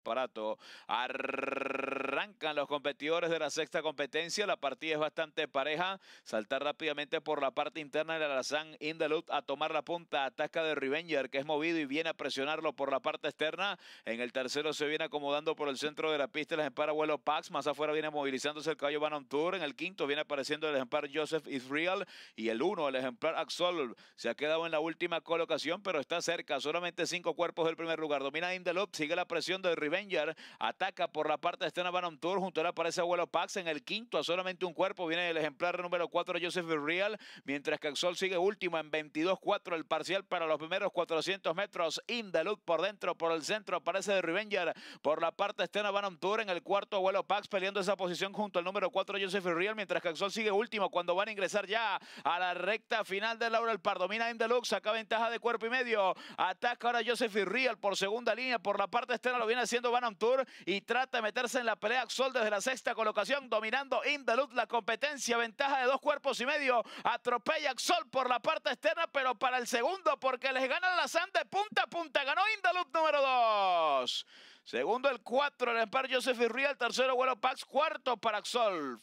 aparato. Arrancan los competidores de la sexta competencia. La partida es bastante pareja. Saltar rápidamente por la parte interna de Alazán Indalut a tomar la punta. Ataca de Revenger que es movido y viene a presionarlo por la parte externa. En el tercero se viene acomodando por el centro de la pista el ejemplar Abuelo Pax. Más afuera viene movilizándose el caballo Van Tour. En el quinto viene apareciendo el ejemplar Joseph Israel. Y el uno, el ejemplar Axol. Se ha quedado en la última colocación, pero está cerca. Solamente cinco cuerpos del primer lugar. Domina Indalut Sigue la presión de Revenger Revenger ataca por la parte de Stena Van Tour. Junto a la aparece Abuelo Pax en el quinto. A solamente un cuerpo viene el ejemplar número 4 Joseph Real. Mientras que Axol sigue último en 22-4. El parcial para los primeros 400 metros. Indelux por dentro, por el centro. Aparece de Revenger por la parte de Stena Van Tour. En el cuarto, Abuelo Pax peleando esa posición junto al número 4 Joseph Real. Mientras que Axol sigue último cuando van a ingresar ya a la recta final de Laura El Domina Indelux, saca ventaja de cuerpo y medio. Ataca ahora Joseph Real por segunda línea. Por la parte de externa lo viene haciendo a Van Tour y trata de meterse en la pelea Axol desde la sexta colocación, dominando Indalut la competencia, ventaja de dos cuerpos y medio, atropella Axol por la parte externa, pero para el segundo, porque les gana la Sand punta a punta, ganó Indalut número 2. Segundo el 4, el Empar Joseph el tercero vuelo Pax, cuarto para Axol.